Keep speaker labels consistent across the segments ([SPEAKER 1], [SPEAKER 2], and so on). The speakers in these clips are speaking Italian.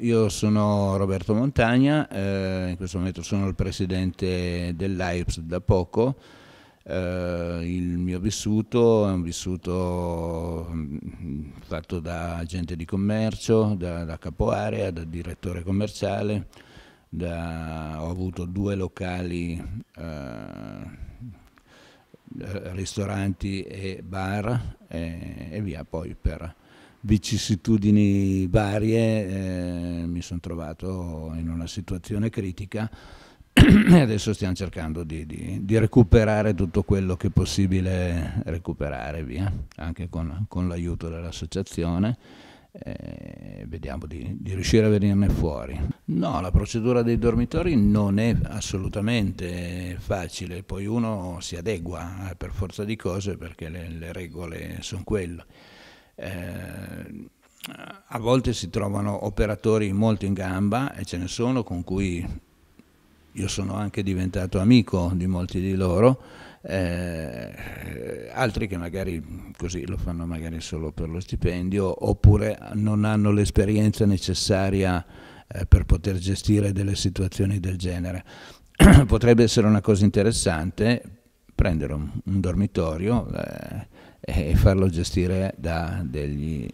[SPEAKER 1] Io sono Roberto Montagna, eh, in questo momento sono il presidente dell'AIPS da poco. Eh, il mio vissuto è un vissuto mm, fatto da agente di commercio, da, da capoarea, da direttore commerciale, da, ho avuto due locali eh, eh, ristoranti e bar e, eh, e via poi per vicissitudini varie eh, mi sono trovato in una situazione critica e adesso stiamo cercando di, di, di, recuperare tutto quello che è possibile recuperare via, anche con, con l'aiuto dell'associazione. Eh, vediamo di, di riuscire a venirne fuori. No, la procedura dei dormitori non è assolutamente facile, poi uno si adegua eh, per forza di cose perché le, le regole sono quelle. Eh, a volte si trovano operatori molto in gamba e ce ne sono con cui io sono anche diventato amico di molti di loro, eh, altri che magari così lo fanno magari solo per lo stipendio oppure non hanno l'esperienza necessaria eh, per poter gestire delle situazioni del genere. Potrebbe essere una cosa interessante prendere un, un dormitorio eh, e farlo gestire da, degli,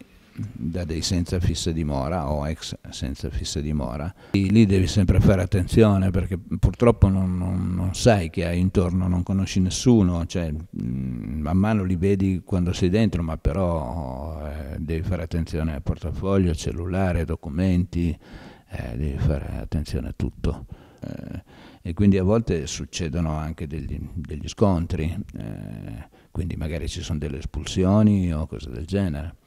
[SPEAKER 1] da dei senza fissa dimora o ex senza fissa dimora. E lì devi sempre fare attenzione perché purtroppo non, non, non, sai che hai intorno, non conosci nessuno, cioè, mm, man mano li vedi quando sei dentro, ma però eh, devi fare attenzione al portafoglio, cellulare, documenti, eh, devi fare attenzione a tutto. Eh, e quindi a volte succedono anche degli, degli scontri, eh, quindi magari ci sono delle espulsioni o cose del genere.